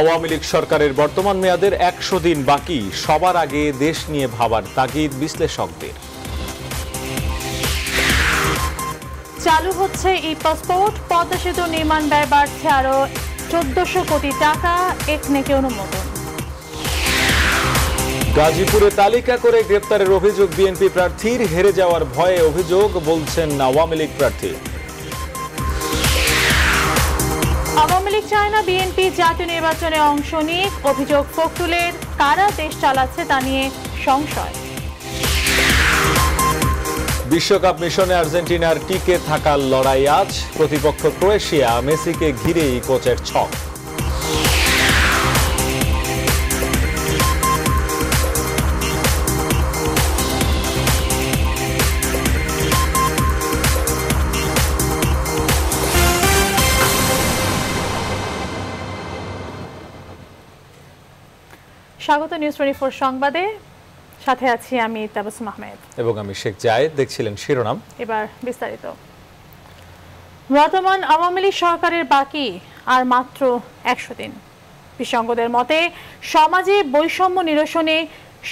আওয়ামী লীগ সরকারের বর্তমান মেয়াদের একশো দিন বাকি সবার আগে দেশ নিয়ে ভাবার তাগিদ বিশ্লেষকদের চালু হচ্ছে ই পাসপোর্ট পদ্মা সেতু নির্মাণ ব্যয় বাড়ছে আরও চোদ্দশো কোটি টাকা একনেকে অনুমোদন গাজীপুরে তালিকা করে গ্রেপ্তারের অভিযোগ বিএনপি প্রার্থীর হেরে যাওয়ার ভয়ে অভিযোগ বলছেন আওয়ামী লীগ প্রার্থী আওয়ামী লীগ চায় না বিএনপি জাতীয় নির্বাচনে অংশ নিয়ে অভিযোগ ফখরুলের কারা দেশ চালাচ্ছে তা নিয়ে সংশয় বিশ্বকাপ মিশনে আর্জেন্টিনার টিকে থাকার লড়াই আজ প্রতিপক্ষ ক্রোয়েশিয়া মেসিকে ঘিরেই কোচের ছক স্বাগত নিউজ টোয়েন্টি ফোর সংবাদে সাথে আছি আমি তাবাসুম আহমেদ এবং আমি শেখ জায়েদ দেখছিলেন শিরোনাম এবার বিস্তারিত বর্তমান আওয়ামী লীগ সরকারের বাকি আর মাত্র একশো দিন বিসঙ্গদের মতে সমাজে বৈষম্য নিরসনে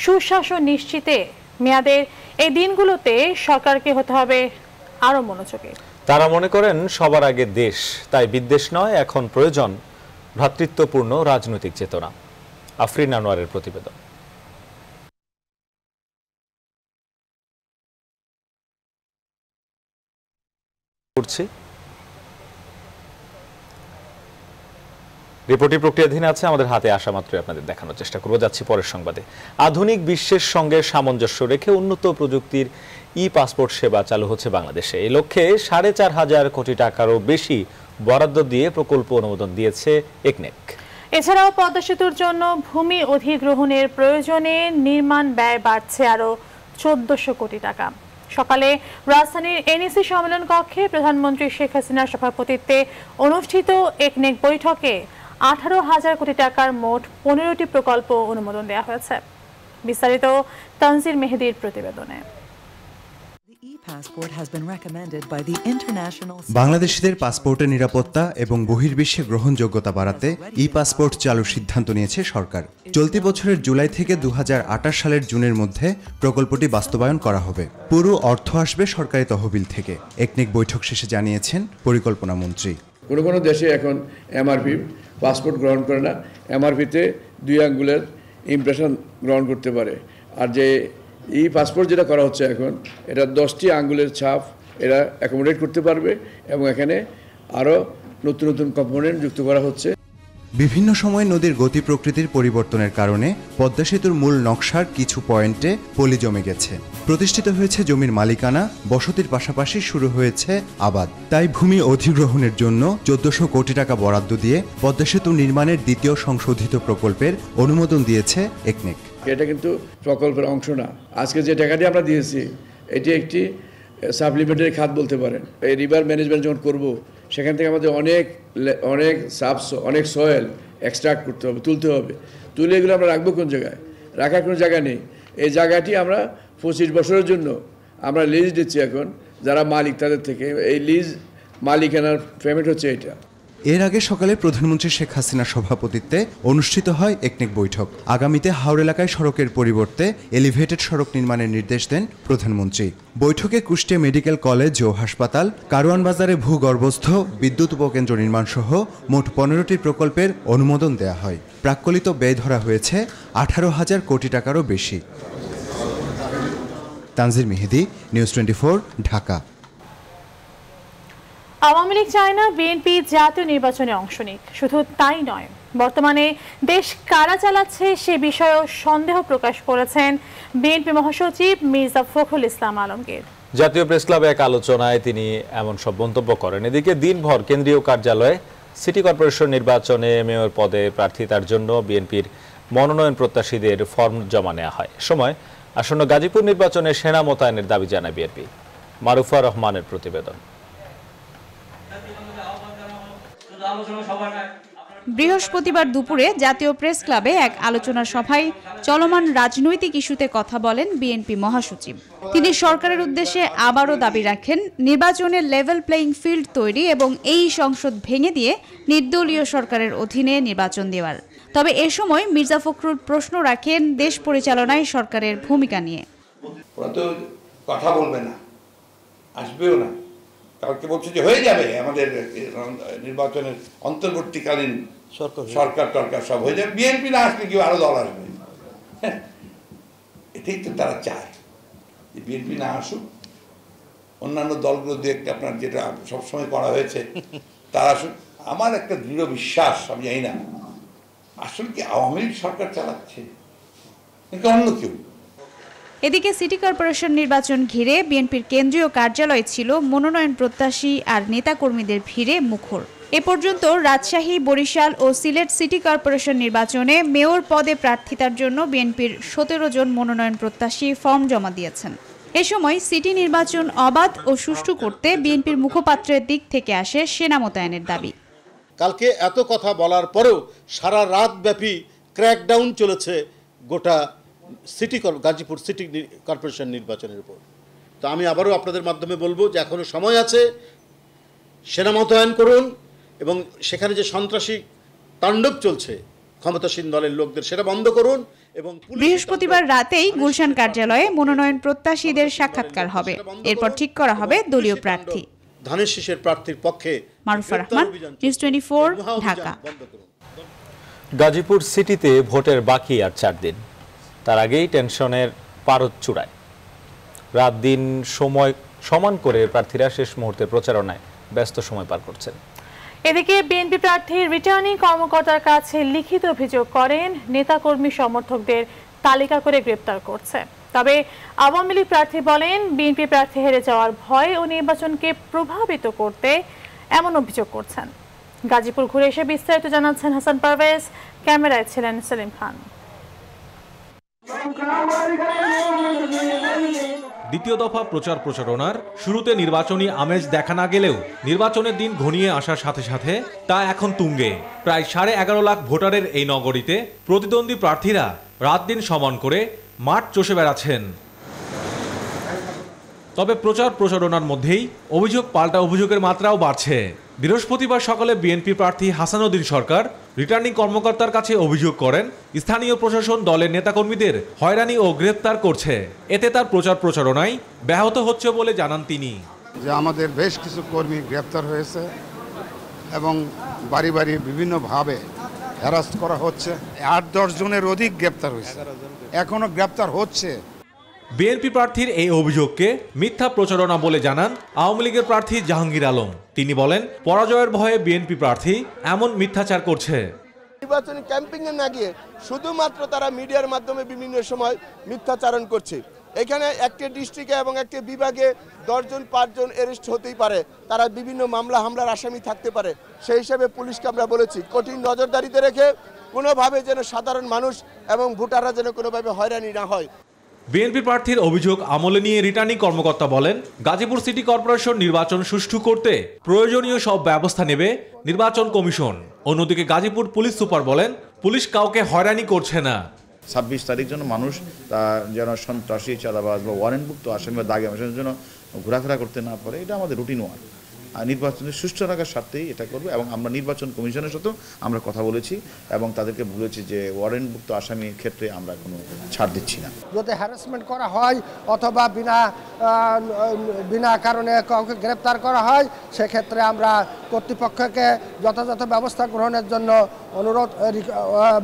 সুশাসন নিশ্চিতে মেয়াদের এই দিনগুলোতে সরকারকে হতে হবে আরো মনোযোগে তারা মনে করেন সবার আগে দেশ তাই বিদ্বেষ নয় এখন প্রয়োজন ভ্রাতৃত্বপূর্ণ রাজনৈতিক চেতনা আফরিন আনোয়ারের প্রতিবেদন রিপোর্টিং রিপোর্টটি প্রক্রিয়াধীন আছে আমাদের হাতে আসা মাত্রই আপনাদের দেখানোর চেষ্টা করবো যাচ্ছি পরের সংবাদে আধুনিক বিশ্বের সঙ্গে সামঞ্জস্য রেখে উন্নত প্রযুক্তির ই পাসপোর্ট সেবা চালু হচ্ছে বাংলাদেশে এই লক্ষ্যে সাড়ে চার হাজার কোটি টাকারও বেশি বরাদ্দ দিয়ে প্রকল্প অনুমোদন দিয়েছে একনেক এছাড়াও পদ্মা সেতুর জন্য ভূমি অধিগ্রহণের প্রয়োজনে নির্মাণ ব্যয় বাড়ছে আরও চোদ্দশো কোটি টাকা সকালে রাজধানীর এনএসি সম্মেলন কক্ষে প্রধানমন্ত্রী শেখ হাসিনার সভাপতিত্বে অনুষ্ঠিত একনেক বৈঠকে আঠারো হাজার কোটি টাকার মোট পনেরোটি প্রকল্প অনুমোদন দেওয়া হয়েছে বিস্তারিত তানজির মেহেদির প্রতিবেদনে বাংলাদেশিদের পাসপোর্টের নিরাপত্তা এবং বহির্বিশ্বে গ্রহণযোগ্যতা বাড়াতে ই পাসপোর্ট চালুর সিদ্ধান্ত নিয়েছে সরকার চলতি বছরের জুলাই থেকে দু সালের জুনের মধ্যে প্রকল্পটি বাস্তবায়ন করা হবে পুরো অর্থ আসবে সরকারি তহবিল থেকে একনিক বৈঠক শেষে জানিয়েছেন পরিকল্পনা মন্ত্রী কোনো কোনো দেশে এখন এমআরপি পাসপোর্ট গ্রহণ করে না এমআরপিতে দুই আঙ্গুলের ইমপ্রেশন গ্রহণ করতে পারে আর যে এই পাসপোর্ট যেটা করা হচ্ছে এখন এটা দশটি আঙ্গুলের ছাপ এরা অ্যাকোমোডেট করতে পারবে এবং এখানে আরও নতুন নতুন কম্পোনেন্ট যুক্ত করা হচ্ছে বিভিন্ন সময়ে নদীর গতি প্রকৃতির পরিবর্তনের কারণে পদ্মা সেতুর মূল নকশার কিছু পয়েন্টে পলি জমে গেছে প্রতিষ্ঠিত হয়েছে জমির মালিকানা বসতির পাশাপাশি শুরু হয়েছে আবাদ তাই ভূমি অধিগ্রহণের জন্য চোদ্দশো কোটি টাকা বরাদ্দ দিয়ে পদ্মা সেতু নির্মাণের দ্বিতীয় সংশোধিত প্রকল্পের অনুমোদন দিয়েছে একনেক এটা কিন্তু প্রকল্পের অংশ না আজকে যে টাকাটি আমরা দিয়েছি এটি একটি সাপ্লিমেন্টারি খাত বলতে পারেন এই রিভার ম্যানেজমেন্ট যখন করব সেখান থেকে আমাদের অনেক অনেক সাপ অনেক সয়েল এক্সট্রাক্ট করতে হবে তুলতে হবে তুলে এগুলো আমরা রাখবো কোন জায়গায় রাখার কোনো জায়গা নেই এই জায়গাটি আমরা পঁচিশ বছরের জন্য আমরা লিজ দিচ্ছি এখন যারা মালিক তাদের থেকে এই লিজ মালিকানার পেমেন্ট হচ্ছে এটা এর আগে সকালে প্রধানমন্ত্রী শেখ হাসিনার সভাপতিত্বে অনুষ্ঠিত হয় একনিক বৈঠক আগামীতে হাওড় এলাকায় সড়কের পরিবর্তে এলিভেটেড সড়ক নির্মাণের নির্দেশ দেন প্রধানমন্ত্রী বৈঠকে কুষ্টিয়া মেডিকেল কলেজ ও হাসপাতাল কারওয়ান বাজারে ভূগর্ভস্থ বিদ্যুৎ উপকেন্দ্র নির্মাণ সহ মোট পনেরোটি প্রকল্পের অনুমোদন দেয়া হয় প্রাক্কলিত ব্যয় ধরা হয়েছে আঠারো হাজার কোটি টাকারও বেশি তানজির মেহেদি নিউজ টোয়েন্টি ঢাকা আওয়ামী লীগ চায় না বিএনপি জাতীয় নির্বাচনে অংশ নিক শুধু তাই নয় বর্তমানে দেশ কারা চালাচ্ছে সে বিষয়েও সন্দেহ প্রকাশ করেছেন বিএনপি মহাসচিব মির্জা ফখরুল ইসলাম আলমগীর জাতীয় প্রেস ক্লাবে এক আলোচনায় তিনি এমন সব মন্তব্য করেন এদিকে দিনভর কেন্দ্রীয় কার্যালয়ে সিটি কর্পোরেশন নির্বাচনে মেয়র পদে প্রার্থিতার জন্য বিএনপির মনোনয়ন প্রত্যাশীদের ফর্ম জমা নেওয়া হয় সময় আসন্ন গাজীপুর নির্বাচনে সেনা মোতায়েনের দাবি জানায় বিএনপি মারুফা রহমানের প্রতিবেদন বৃহস্পতিবার দুপুরে জাতীয় প্রেস ক্লাবে এক আলোচনা সভায় চলমান রাজনৈতিক ইস্যুতে কথা বলেন বিএনপি মহাসচিব তিনি সরকারের উদ্দেশ্যে আবারও দাবি রাখেন নির্বাচনে লেভেল প্লেয়িং ফিল্ড তৈরি এবং এই সংসদ ভেঙে দিয়ে নির্দলীয় সরকারের অধীনে নির্বাচন দেওয়ার তবে এ সময় মির্জা ফখরুল প্রশ্ন রাখেন দেশ পরিচালনায় সরকারের ভূমিকা নিয়ে কথা বলবে না আসবেও না কালকে বলছে যে হয়ে যাবে আমাদের নির্বাচনের অন্তর্বর্তীকালীন সরকার টরকার সব হয়ে যাবে বিএনপি না আসলে কেউ আরও দল আসবে এটাই তো তারা চায় যে বিএনপি না আসুক অন্যান্য দলগুলো দিয়ে একটা আপনার যেটা সবসময় করা হয়েছে তারা আসুক আমার একটা দৃঢ় বিশ্বাস আমি জানি না আসলে কি আওয়ামী লীগ সরকার চালাচ্ছে নাকি অন্য কেউ এদিকে সিটি কর্পোরেশন নির্বাচন ঘিরে বিএনপির কেন্দ্রীয় কার্যালয় ছিল মনোনয়ন প্রত্যাশী আর নেতাকর্মীদের ভিড়ে মুখর এ পর্যন্ত রাজশাহী বরিশাল ও সিলেট সিটি কর্পোরেশন নির্বাচনে মেয়র পদে প্রার্থিতার জন্য বিএনপির সতেরো জন মনোনয়ন প্রত্যাশী ফর্ম জমা দিয়েছেন এ সময় সিটি নির্বাচন অবাধ ও সুষ্ঠু করতে বিএনপির মুখপাত্রের দিক থেকে আসে সেনা মোতায়েনের দাবি কালকে এত কথা বলার পরেও সারা রাত ব্যাপী ক্র্যাকডাউন চলেছে গোটা সিটি গাজীপুর সিটি কর্পোরেশন নির্বাচনের উপর তো আমি আবারও আপনাদের মাধ্যমে বলবো যে এখনও সময় আছে সেনা মোতায়েন করুন এবং সেখানে যে সন্ত্রাসী তাণ্ডব চলছে ক্ষমতাসীন দলের লোকদের সেটা বন্ধ করুন এবং বৃহস্পতিবার রাতেই গুলশান কার্যালয়ে মনোনয়ন প্রত্যাশীদের সাক্ষাৎকার হবে এরপর ঠিক করা হবে দলীয় প্রার্থী ধানের শীষের প্রার্থীর পক্ষে মারুফা রহমান নিউজ টোয়েন্টি ঢাকা গাজীপুর সিটিতে ভোটের বাকি আর চার দিন তার আগেই টেনশনের পারদ চূড়ায় রাত দিন সময় সমান করে প্রার্থীরা শেষ মুহূর্তে প্রচারণায় ব্যস্ত সময় পার করছেন এদিকে বিএনপি প্রার্থী রিটার্নিং কর্মকর্তার কাছে লিখিত অভিযোগ করেন নেতাকর্মী সমর্থকদের তালিকা করে গ্রেপ্তার করছে তবে আওয়ামী লীগ প্রার্থী বলেন বিএনপি প্রার্থী হেরে যাওয়ার ভয় ও নির্বাচনকে প্রভাবিত করতে এমন অভিযোগ করছেন গাজীপুর ঘুরে এসে বিস্তারিত জানাচ্ছেন হাসান পারভেজ ক্যামেরায় ছিলেন সেলিম খান দ্বিতীয় দফা প্রচার প্রচারণার শুরুতে নির্বাচনী আমেজ দেখা না গেলেও নির্বাচনের দিন ঘনিয়ে আসার সাথে সাথে তা এখন তুঙ্গে প্রায় সাড়ে এগারো লাখ ভোটারের এই নগরীতে প্রতিদ্বন্দ্বী প্রার্থীরা রাত দিন সমান করে মাঠ চষে বেড়াচ্ছেন তবে প্রচার প্রচারণার মধ্যেই অভিযোগ পাল্টা অভিযোগের মাত্রাও বাড়ছে বৃহস্পতিবার সকালে বিএনপি প্রার্থী হাসানুদ্দিন সরকার রিটার্নিং কর্মকর্তার কাছে অভিযোগ করেন স্থানীয় প্রশাসন দলের নেতাকর্মীদের হয়রানি ও গ্রেপ্তার করছে এতে তার প্রচার প্রচারণায় ব্যাহত হচ্ছে বলে জানান তিনি যে আমাদের বেশ কিছু কর্মী গ্রেপ্তার হয়েছে এবং বাড়ি বাড়ি বিভিন্নভাবে হ্যারাস্ট করা হচ্ছে আট দশ জনের অধিক গ্রেপ্তার হয়েছে এখনও গ্রেপ্তার হচ্ছে বিএনপি প্রার্থীর এই অভিযোগকে মিথ্যা প্রচারণা বলে জানান আওয়ামী লীগের প্রার্থী জাহাঙ্গীর আলম তিনি বলেন পরাজয়ের ভয়ে বিএনপি প্রার্থী এমন মিথ্যাচার করছে নির্বাচনী ক্যাম্পিংয়ে না গিয়ে শুধুমাত্র তারা মিডিয়ার মাধ্যমে বিভিন্ন সময় মিথ্যাচারণ করছে এখানে একটি ডিস্ট্রিক্টে এবং একটি বিভাগে দশজন পাঁচজন অ্যারেস্ট হতেই পারে তারা বিভিন্ন মামলা হামলার আসামি থাকতে পারে সেই হিসাবে পুলিশকে আমরা বলেছি কঠিন নজরদারিতে রেখে কোনোভাবে যেন সাধারণ মানুষ এবং ভোটাররা যেন কোনোভাবে হয়রানি না হয় বিএনপি প্রার্থীর অভিযোগ আমলে নিয়ে রিটার্নিং কর্মকর্তা বলেন গাজীপুর সিটি কর্পোরেশন নির্বাচন সুষ্ঠু করতে প্রয়োজনীয় সব ব্যবস্থা নেবে নির্বাচন কমিশন অন্যদিকে গাজীপুর পুলিশ সুপার বলেন পুলিশ কাউকে হয়রানি করছে না ছাব্বিশ তারিখ জন্য মানুষ যেন সন্ত্রাসী চাঁদাবাজ বা ওয়ারেন্টভুক্ত আসামি বা দাগে জন্য ঘোরাফেরা করতে না পারে এটা আমাদের রুটিন ওয়ার্ক নির্বাচনের সুষ্ঠু রাখার স্বার্থেই এটা করবে এবং আমরা নির্বাচন কমিশনের সাথেও আমরা কথা বলেছি এবং তাদেরকে বলেছি যে ওয়ারেন্টভুক্ত আসামির ক্ষেত্রে আমরা কোনো ছাড় দিচ্ছি না যদি হ্যারাসমেন্ট করা হয় অথবা বিনা বিনা কারণে কাউকে গ্রেপ্তার করা হয় সেক্ষেত্রে আমরা কর্তৃপক্ষকে যথাযথ ব্যবস্থা গ্রহণের জন্য অনুরোধ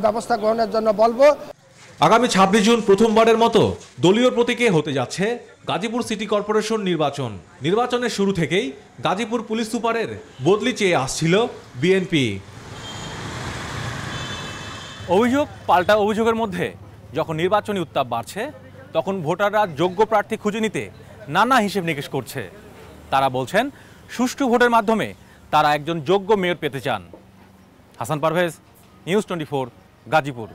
ব্যবস্থা গ্রহণের জন্য বলবো আগামী ছাব্বিশ জুন প্রথমবারের মতো দলীয় প্রতীকে হতে যাচ্ছে গাজীপুর সিটি কর্পোরেশন নির্বাচন নির্বাচনের শুরু থেকেই গাজীপুর পুলিশ সুপারের বদলি চেয়ে আসছিল বিএনপি অভিযোগ পাল্টা অভিযোগের মধ্যে যখন নির্বাচনী উত্তাপ বাড়ছে তখন ভোটাররা যোগ্য প্রার্থী খুঁজে নিতে নানা হিসেব নিকেশ করছে তারা বলছেন সুষ্ঠু ভোটের মাধ্যমে তারা একজন যোগ্য মেয়র পেতে চান Hasan Parvez news twenty Gazipur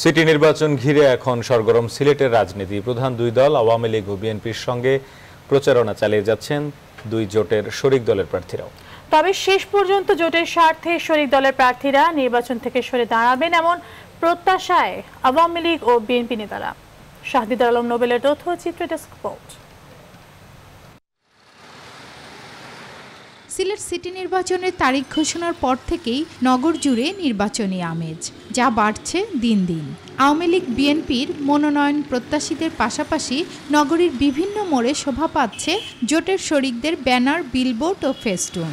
city নির্বাচন ঘিরে এখন সরগরম সিলেটের রাজনীতি প্রধান দুই দল আওয়ামী লীগ ও বিএনপির সঙ্গে প্রচারণা চালিয়ে যাচ্ছেন দুই জোটের শরিক দলের প্রার্থীরাও তবে শেষ পর্যন্ত জোটের স্বার্থে শরিক দলের প্রার্থীরা নির্বাচন থেকে সরে দাঁড়াবেন এমন প্রত্যাশায় আওয়ামী লীগ ও বিএনপি নেতারা শাহদিদার আলম নোবেলের চিত্র ডেস্ক রিপোর্ট সিলেট সিটি নির্বাচনের তারিখ ঘোষণার পর থেকেই নগর জুড়ে নির্বাচনী আমেজ যা বাড়ছে দিন দিন আওয়ামী লীগ বিএনপির মনোনয়ন প্রত্যাশীদের পাশাপাশি নগরীর বিভিন্ন মোড়ে শোভা পাচ্ছে জোটের শরিকদের ব্যানার বিলবোর্ড ও ফেস্টুন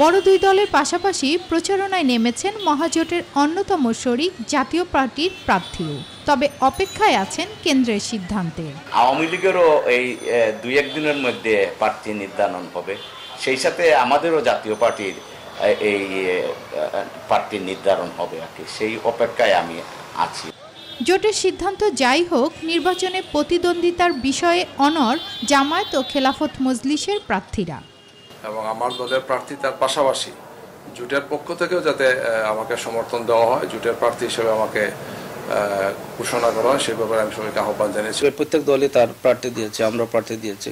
বড় দুই দলের পাশাপাশি প্রচারণায় নেমেছেন মহাজোটের অন্যতম শরিক জাতীয় পার্টির প্রার্থীও তবে অপেক্ষায় আছেন কেন্দ্রের সিদ্ধান্তে আওয়ামী লীগেরও এই দুই একদিনের মধ্যে প্রার্থী নির্ধারণ হবে সেই সাথে আমাদেরও জাতীয় পার্টির এই প্রার্থী নির্ধারণ হবে আর কি সেই অপেক্ষায় আমি আছি জোটের সিদ্ধান্ত যাই হোক নির্বাচনে প্রতিদ্বন্দ্বিতার বিষয়ে অনর জামায়াত ও খেলাফত মজলিসের প্রার্থীরা এবং আমার দলের প্রার্থী তার পাশাপাশি জোটের পক্ষ থেকেও যাতে আমাকে সমর্থন দেওয়া হয় জোটের প্রার্থী হিসেবে আমাকে ঘোষণা করা সে ব্যাপারে আমি সবাইকে আহ্বান জানিয়েছি প্রত্যেক দলই তার প্রার্থী দিয়েছে আমরা প্রার্থী দিয়েছি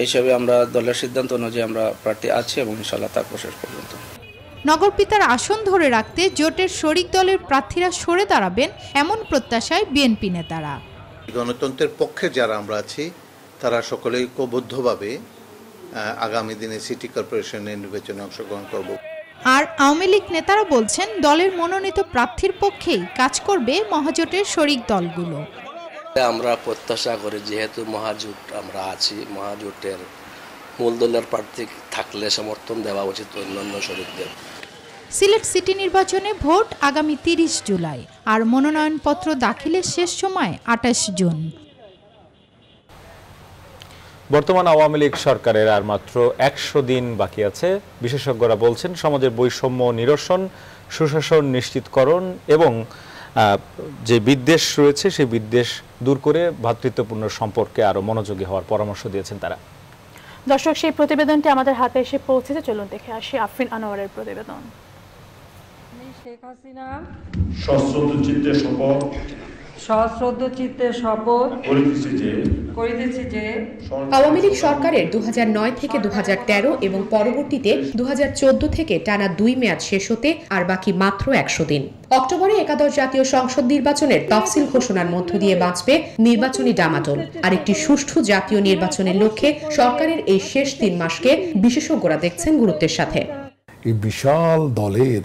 এই হিসাবে আমরা দলের সিদ্ধান্ত অনুযায়ী আমরা প্রার্থী আছি এবং ইনশাল্লাহ তার প্রশেষ পর্যন্ত নগরপিতার আসন ধরে রাখতে জোটের শরিক দলের প্রার্থীরা সরে দাঁড়াবেন এমন প্রত্যাশায় বিএনপি নেতারা গণতন্ত্রের পক্ষে যারা আমরা আছি তারা সকলে ঐক্যবদ্ধভাবে আগামী দিনে সিটি কর্পোরেশনের নির্বাচনে অংশগ্রহণ করব আর আওয়ামী লীগ নেতারা বলছেন দলের মনোনীত প্রার্থীর পক্ষেই কাজ করবে মহাজোটের শরিক দলগুলো আমরা প্রত্যাশা করি যেহেতু মহাজোট আমরা আছি মহাজোটের মূল দলের প্রার্থী থাকলে সমর্থন দেওয়া উচিত অন্যান্য শরিকদের সিলেট সিটি নির্বাচনে ভোট আগামী তিরিশ জুলাই আর মনোনয়নপত্র দাখিলের শেষ সময় আঠাশ জুন বর্তমান আওয়ামী লীগ সরকারের আর মাত্র একশো দিন বাকি আছে বিশেষজ্ঞরা বলছেন সমাজের বৈষম্য নিরসন সুশাসন নিশ্চিতকরণ এবং যে বিদ্বেষ রয়েছে সেই বিদ্বেষ দূর করে ভ্রাতৃত্বপূর্ণ সম্পর্কে আরও মনোযোগী হওয়ার পরামর্শ দিয়েছেন তারা দর্শক সেই প্রতিবেদনটি আমাদের হাতে এসে পৌঁছেছে চলুন দেখে আসি আফরিন আনোয়ারের প্রতিবেদন শেখ হাসিনা চিত্তে শপথ আওয়ামী লীগ সরকারের দু থেকে দু এবং পরবর্তীতে দু থেকে টানা দুই মেয়াদ শেষ হতে আর বাকি মাত্র একশো দিন অক্টোবরে একাদশ জাতীয় সংসদ নির্বাচনের তফসিল ঘোষণার মধ্য দিয়ে বাঁচবে নির্বাচনী ডামাটোল আর একটি সুষ্ঠু জাতীয় নির্বাচনের লক্ষ্যে সরকারের এই শেষ তিন মাসকে বিশেষজ্ঞরা দেখছেন গুরুত্বের সাথে এই বিশাল দলের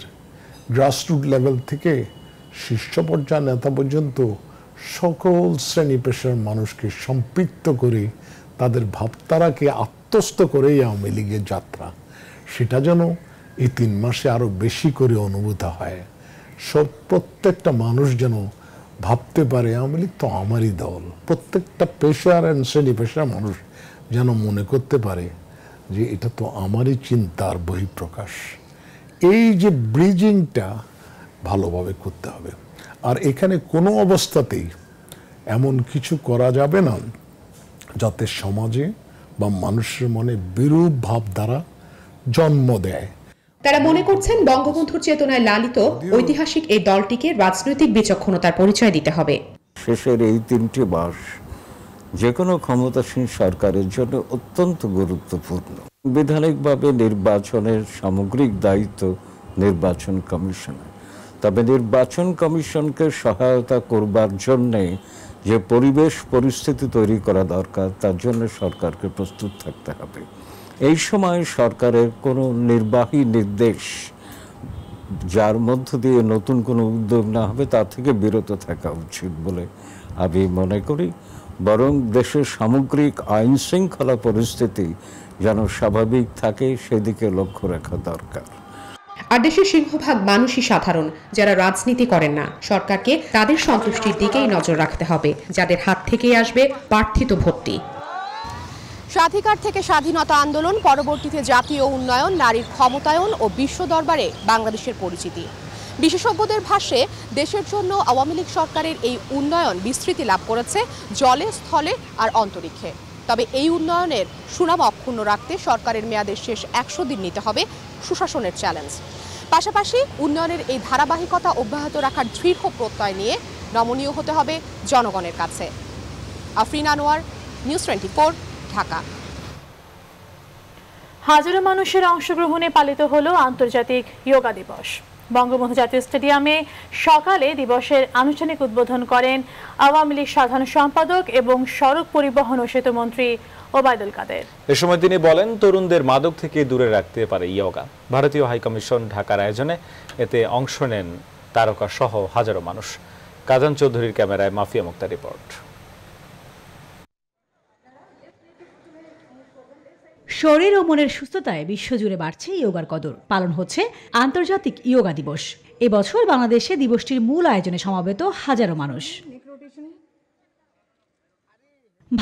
গ্রাসরুট লেভেল থেকে শীর্ষ পর্যায়ে নেতা পর্যন্ত সকল শ্রেণী পেশার মানুষকে সম্পৃক্ত করে তাদের ভাবতারাকে আত্মস্থ করেই আওয়ামী লীগের যাত্রা সেটা যেন এই তিন মাসে আরও বেশি করে অনুভূত হয় সব প্রত্যেকটা মানুষ যেন ভাবতে পারে আওয়ামী লীগ তো আমারই দল প্রত্যেকটা পেশার অ্যান্ড শ্রেণী পেশার মানুষ যেন মনে করতে পারে যে এটা তো আমারই চিন্তার বহিঃপ্রকাশ এই যে ব্রিজিংটা ভালোভাবে করতে হবে আর এখানে কোনো অবস্থাতেই এমন কিছু করা যাবে না যাতে সমাজে বা মানুষের মনে বিরূপ ভাব দ্বারা জন্ম দেয় তারা মনে করছেন বঙ্গবন্ধুর চেতনায় লালিত ঐতিহাসিক এই দলটিকে রাজনৈতিক বিচক্ষণতার পরিচয় দিতে হবে শেষের এই তিনটি মাস যে কোনো ক্ষমতাসীন সরকারের জন্য অত্যন্ত গুরুত্বপূর্ণ বিধানিকভাবে নির্বাচনের সামগ্রিক দায়িত্ব নির্বাচন কমিশনের তবে নির্বাচন কমিশনকে সহায়তা করবার জন্যে যে পরিবেশ পরিস্থিতি তৈরি করা দরকার তার জন্য সরকারকে প্রস্তুত থাকতে হবে এই সময় সরকারের কোনো নির্বাহী নির্দেশ যার মধ্য দিয়ে নতুন কোনো উদ্যোগ না হবে তা থেকে বিরত থাকা উচিত বলে আমি মনে করি বরং দেশের সামগ্রিক আইন শৃঙ্খলা পরিস্থিতি যেন স্বাভাবিক থাকে সেদিকে লক্ষ্য রাখা দরকার আর দেশের সিংহভাগ মানুষই সাধারণ যারা রাজনীতি করেন না সরকারকে তাদের সন্তুষ্টির দিকেই নজর রাখতে হবে যাদের হাত থেকেই আসবে প্রার্থিত ভক্তি স্বাধিকার থেকে স্বাধীনতা আন্দোলন পরবর্তীতে জাতীয় উন্নয়ন নারীর ক্ষমতায়ন ও বিশ্ব দরবারে বাংলাদেশের পরিচিতি বিশেষজ্ঞদের ভাষ্যে দেশের জন্য আওয়ামী লীগ সরকারের এই উন্নয়ন বিস্তৃতি লাভ করেছে জলে স্থলে আর অন্তরীক্ষে তবে এই উন্নয়নের সুনাম অক্ষুণ্ণ রাখতে সরকারের মেয়াদের শেষ একশো দিন নিতে হবে সুশাসনের চ্যালেঞ্জ পাশাপাশি উন্নয়নের এই ধারাবাহিকতা অব্যাহত রাখার দৃঢ় প্রত্যয় নিয়ে নমনীয় হতে হবে জনগণের কাছে আফরিন আনোয়ার নিউজ টোয়েন্টি ঢাকা হাজারো মানুষের অংশগ্রহণে পালিত হল আন্তর্জাতিক যোগা দিবস বঙ্গবন্ধু জাতীয় স্টেডিয়ামে সকালে দিবসের আনুষ্ঠানিক উদ্বোধন করেন আওয়ামী লীগ সাধারণ সম্পাদক এবং সড়ক পরিবহন ও সেতুমন্ত্রী ওবায়দুল কাদের এ সময় তিনি বলেন তরুণদের মাদক থেকে দূরে রাখতে পারে ইয়োগা ভারতীয় হাইকমিশন ঢাকার আয়োজনে এতে অংশ নেন তারকা সহ হাজারো মানুষ কাজান চৌধুরীর ক্যামেরায় মাফিয়া মুক্তা রিপোর্ট শরীর ও মনের সুস্থতায় বিশ্বজুড়ে বাড়ছে ইয়োগার কদর পালন হচ্ছে আন্তর্জাতিক ইয়োগা দিবস এবছর বাংলাদেশে দিবসটির মূল আয়োজনে সমাবেত হাজারো মানুষ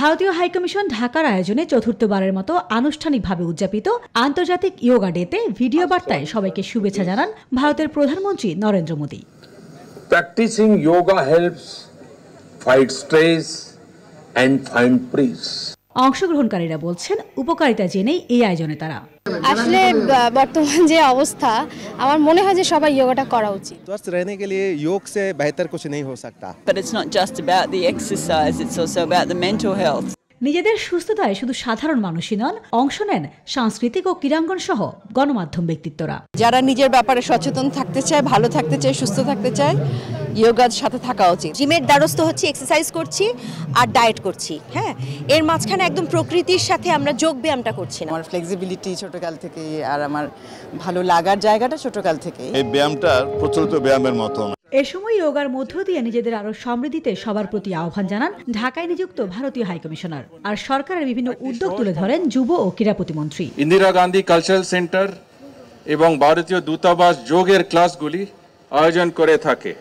ভারতীয় হাইকমিশন ঢাকার আয়োজনে চতুর্থবারের মতো আনুষ্ঠানিকভাবে উদযাপিত আন্তর্জাতিক ইয়োগা ডেতে ভিডিও বার্তায় সবাইকে শুভেচ্ছা জানান ভারতের প্রধানমন্ত্রী Narendra Modi practising yoga helps fight stress and find peace অংশগ্রহণকারীরা বলছেন উপকারিতা জেনেই এই আয়োজনে তারা আসলে বর্তমান যে অবস্থা আমার মনে হয় যে সবাই যোগাটা করা উচিত स्वस्थ रहने के लिए योग से बेहतर कुछ नहीं हो सकता but it's not just about the exercise it's also about the mental health নিজেদের সুস্থতায় শুধু সাধারণ মানুষই নন অংশ নেন সাংস্কৃতিক ও ক্রীড়াঙ্গন সহ গণমাধ্যম ব্যক্তিত্বরা যারা নিজের ব্যাপারে সচেতন থাকতে চায় ভালো থাকতে চায় সুস্থ থাকতে চায় ইয়োগার সাথে থাকা উচিত জিমের দ্বারস্থ হচ্ছে এক্সারসাইজ করছি আর ডায়েট করছি হ্যাঁ এর মাঝখানে একদম প্রকৃতির সাথে আমরা যোগ ব্যায়ামটা করছি আমার ফ্লেক্সিবিলিটি ছোটকাল থেকে আর আমার ভালো লাগার জায়গাটা ছোটকাল থেকে এই ব্যায়ামটা প্রচলিত ব্যায়ামের মতো এ সময় যোগার মধ্য দিয়ে নিজেদের আরো সমৃদ্ধিতে সবার প্রতি আহ্বান জানান ঢাকায় নিযুক্ত ভারতীয় হাই কমিশনার আর সরকারের বিভিন্ন উদ্যোগ তুলে ধরেন যুব ও ক্রীড়া প্রতিমন্ত্রী ইন্দিরা গান্ধী কালচারাল সেন্টার এবং ভারতীয় দূতাবাস যোগের ক্লাসগুলি আয়োজন করে থাকে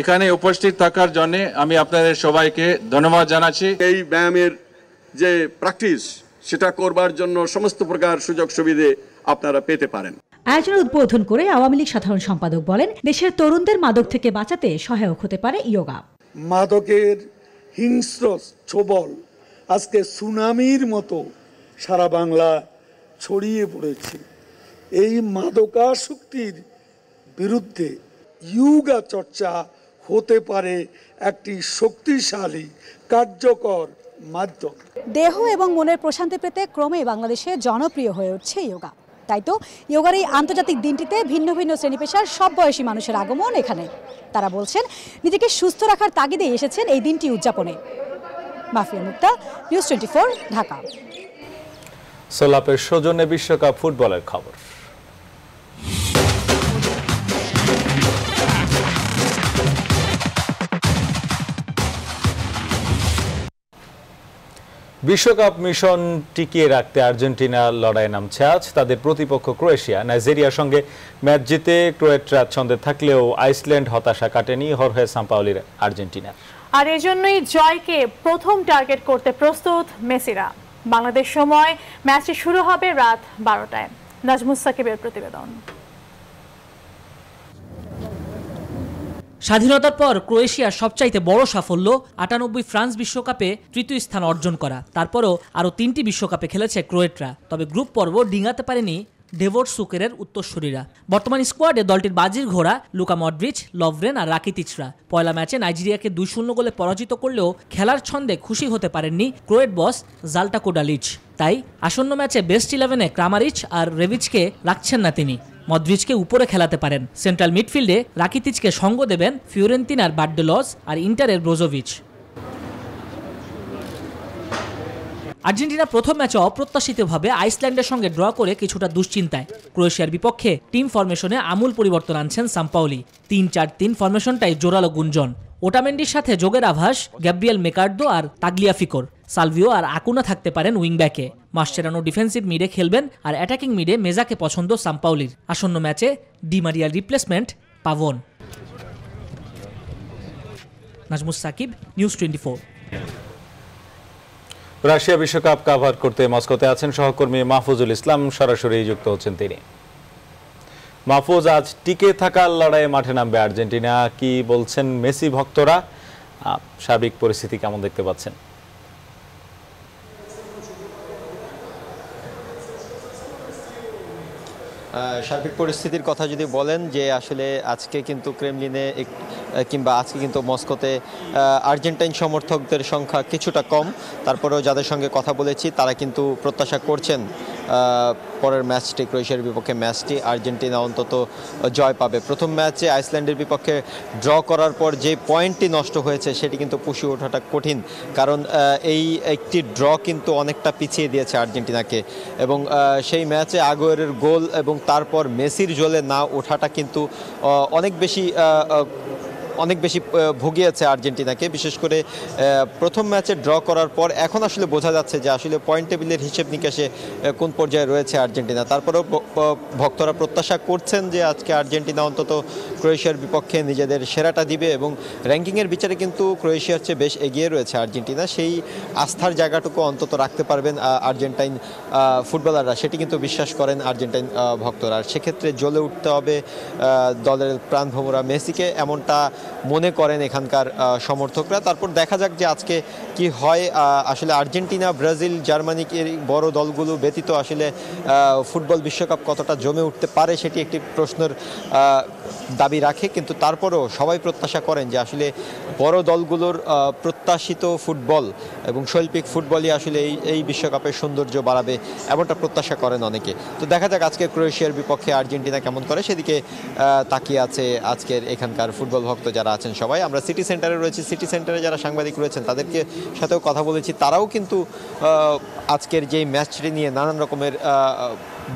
এখানে উপস্থিত থাকার জন্য আমি আপনাদের সবাইকে ধন্যবাদ জানাচ্ছি এই ব্যায়ামের যে প্র্যাকটিস সেটা করবার জন্য সমস্ত প্রকার সুযোগ সুবিধে আপনারা পেতে পারেন আয়োজন উদ্বোধন করে আওয়ামী লীগ সাধারণ সম্পাদক বলেন দেশের তরুণদের মাদক থেকে বাঁচাতে সহায়ক হতে পারে ইয়োগা মাদকের হিংস্র ছোবল আজকে সুনামির মতো সারা বাংলা ছড়িয়ে পড়েছে এই মাদকাসক্তির বিরুদ্ধে ইয়োগা চর্চা হতে পারে একটি শক্তিশালী কার্যকর মাধ্যম দেহ এবং মনের প্রশান্তি পেতে ক্রমে বাংলাদেশে জনপ্রিয় হয়ে উঠছে যোগা তাই তো যোগার এই আন্তর্জাতিক দিনটিতে ভিন্ন ভিন্ন শ্রেণী পেশার সব বয়সী মানুষের আগমন এখানে তারা বলছেন নিজেকে সুস্থ রাখার তাগিদে এসেছেন এই দিনটি উদযাপনে মাফিয়া মুক্তা নিউজ টোয়েন্টি ঢাকা সোলাপের সৌজন্যে বিশ্বকাপ ফুটবলের খবর বিশ্বকাপ মিশন টিকিয়ে রাখতে আর্জেন্টিনা লড়াই নামছে আজ তাদের প্রতিপক্ষ ক্রোয়েশিয়া নাইজেরিয়ার সঙ্গে ম্যাচ জিতে ক্রোয়েটরা ছন্দে থাকলেও আইসল্যান্ড হতাশা কাটেনি হর হয়ে সাম্পাওলির আর্জেন্টিনা আর এজন্যই জয়কে প্রথম টার্গেট করতে প্রস্তুত মেসিরা বাংলাদেশ সময় ম্যাচটি শুরু হবে রাত বারোটায় নাজমুস সাকিবের প্রতিবেদন স্বাধীনতার পর ক্রোয়েশিয়ার সবচাইতে বড় সাফল্য আটানব্বই ফ্রান্স বিশ্বকাপে তৃতীয় স্থান অর্জন করা তারপরও আরও তিনটি বিশ্বকাপে খেলেছে ক্রোয়েটরা তবে গ্রুপ পর্ব ডিঙাতে পারেনি ডেভোর সুকেরের উত্তরসূরিরা বর্তমান স্কোয়াডে দলটির বাজির ঘোড়া লুকা মডরিচ লভরেন আর রাকিতিচরা পয়লা ম্যাচে নাইজেরিয়াকে দুই শূন্য গোলে পরাজিত করলেও খেলার ছন্দে খুশি হতে পারেননি ক্রোয়েট বস জাল্টাকোডালিচ তাই আসন্ন ম্যাচে বেস্ট ইলেভেনে ক্রামারিচ আর রেভিচকে রাখছেন না তিনি মদ্রিজকে উপরে খেলাতে পারেন সেন্ট্রাল মিডফিল্ডে রাকিতিচকে সঙ্গ দেবেন ফিওরেন্তিনার বার্ডেলস আর ইন্টারের ব্রোজোভিচ আর্জেন্টিনা প্রথম ম্যাচে অপ্রত্যাশিতভাবে আইসল্যান্ডের সঙ্গে ড্র করে কিছুটা দুশ্চিন্তায় ক্রোয়েশিয়ার বিপক্ষে টিম ফরমেশনে আমূল পরিবর্তন আনছেন সাম্পাওলি তিন চার তিন ফরমেশনটাই জোরালো গুঞ্জন ওটামেন্ডির সাথে যোগের আভাস গ্যাব্রিয়াল মেকার্দো আর তাগলিয়াফিকোর সালভিও আর আকুনা থাকতে পারেন উইংব্যাকে মাস্টেরানো ডিফেন্সিভ মিডে খেলবেন আর অ্যাটাকিং মিডে মেজাকে পছন্দ সাম্পাউলির আসন্ন ম্যাচে ডিমারিয়ার replacement Pabon Nazmus Sakib news twenty Russia বিশ্বকাপ কাভার করতে মস্কোতে আছেন সহকর্মী মাহফুজুল ইসলাম সরাসরি যুক্ত হচ্ছেন তিনি মাহফুজ আজ টিকে থাকার লড়াইয়ে মাঠে নামবে আর্জেন্টিনা কি বলছেন মেসি ভক্তরা সার্বিক পরিস্থিতি কেমন দেখতে পাচ্ছেন সার্বিক পরিস্থিতির কথা যদি বলেন যে আসলে আজকে কিন্তু ক্রেমলিনে কিংবা আজকে কিন্তু মস্কোতে আর্জেন্টাইন সমর্থকদের সংখ্যা কিছুটা কম তারপরেও যাদের সঙ্গে কথা বলেছি তারা কিন্তু প্রত্যাশা করছেন পরের ম্যাচটি ক্রোয়েশিয়ার বিপক্ষে ম্যাচটি আর্জেন্টিনা অন্তত জয় পাবে প্রথম ম্যাচে আইসল্যান্ডের বিপক্ষে ড্র করার পর যে পয়েন্টটি নষ্ট হয়েছে সেটি কিন্তু পুষিয়ে ওঠাটা কঠিন কারণ এই একটি ড্র কিন্তু অনেকটা পিছিয়ে দিয়েছে আর্জেন্টিনাকে এবং সেই ম্যাচে আগোয়ের গোল এবং তারপর মেসির জলে না ওঠাটা কিন্তু অনেক বেশি অনেক বেশি ভুগিয়েছে আর্জেন্টিনাকে বিশেষ করে প্রথম ম্যাচে ড্র করার পর এখন আসলে বোঝা যাচ্ছে যে আসলে পয়েন্ট টেবিলের হিসেব নিকাশে কোন পর্যায়ে রয়েছে আর্জেন্টিনা তারপরেও ভক্তরা প্রত্যাশা করছেন যে আজকে আর্জেন্টিনা অন্তত ক্রোয়েশিয়ার বিপক্ষে নিজেদের সেরাটা দিবে এবং র্যাঙ্কিংয়ের বিচারে কিন্তু ক্রোয়েশিয়ার চেয়ে বেশ এগিয়ে রয়েছে আর্জেন্টিনা সেই আস্থার জায়গাটুকু অন্তত রাখতে পারবেন আর্জেন্টাইন ফুটবলাররা সেটি কিন্তু বিশ্বাস করেন আর্জেন্টাইন ভক্তরা আর সেক্ষেত্রে জ্বলে উঠতে হবে দলের প্রাণভমরা মেসিকে এমনটা মনে করেন এখানকার সমর্থকরা তারপর দেখা যাক যে আজকে কি হয় আসলে আর্জেন্টিনা ব্রাজিল জার্মানি বড় দলগুলো ব্যতীত আসলে ফুটবল বিশ্বকাপ কতটা জমে উঠতে পারে সেটি একটি প্রশ্নের দাবি রাখে কিন্তু তারপরেও সবাই প্রত্যাশা করেন যে আসলে বড় দলগুলোর প্রত্যাশিত ফুটবল এবং শৈল্পিক ফুটবলই আসলে এই এই বিশ্বকাপের সৌন্দর্য বাড়াবে এমনটা প্রত্যাশা করেন অনেকে তো দেখা যাক আজকে ক্রোয়েশিয়ার বিপক্ষে আর্জেন্টিনা কেমন করে সেদিকে তাকিয়ে আছে আজকের এখানকার ফুটবল ভক্ত যারা আছেন সবাই আমরা সিটি সেন্টারে রয়েছি সিটি সেন্টারে যারা সাংবাদিক রয়েছেন তাদেরকে সাথেও কথা বলেছি তারাও কিন্তু আজকের যে ম্যাচটি নিয়ে নানান রকমের